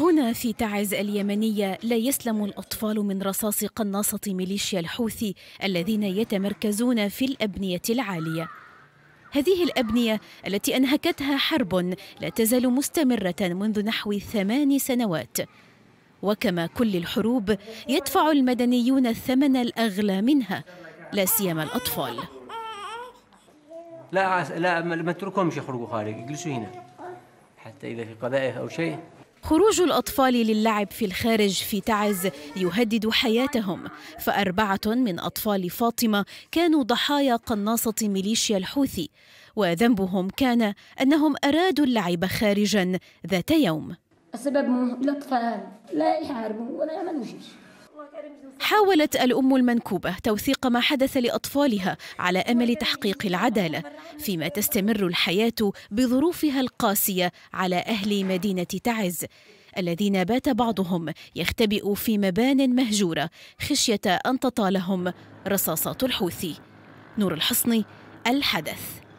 هنا في تعز اليمنية لا يسلم الأطفال من رصاص قناصة ميليشيا الحوثي الذين يتمركزون في الأبنية العالية هذه الأبنية التي أنهكتها حرب لا تزال مستمرة منذ نحو ثمان سنوات وكما كل الحروب يدفع المدنيون الثمن الأغلى منها لا سيما الأطفال لا عس... لا ما تتركهمش يخرجوا خارج اجلسوا هنا حتى إذا في قذائف أو شيء خروج الأطفال للعب في الخارج في تعز يهدد حياتهم فأربعة من أطفال فاطمة كانوا ضحايا قناصة ميليشيا الحوثي وذنبهم كان أنهم أرادوا اللعب خارجا ذات يوم السبب الأطفال لا يحاربوا ولا يعملوا شيء حاولت الأم المنكوبة توثيق ما حدث لأطفالها على أمل تحقيق العدالة فيما تستمر الحياة بظروفها القاسية على أهل مدينة تعز الذين بات بعضهم يختبئ في مبان مهجورة خشية أن تطالهم رصاصات الحوثي نور الحصني الحدث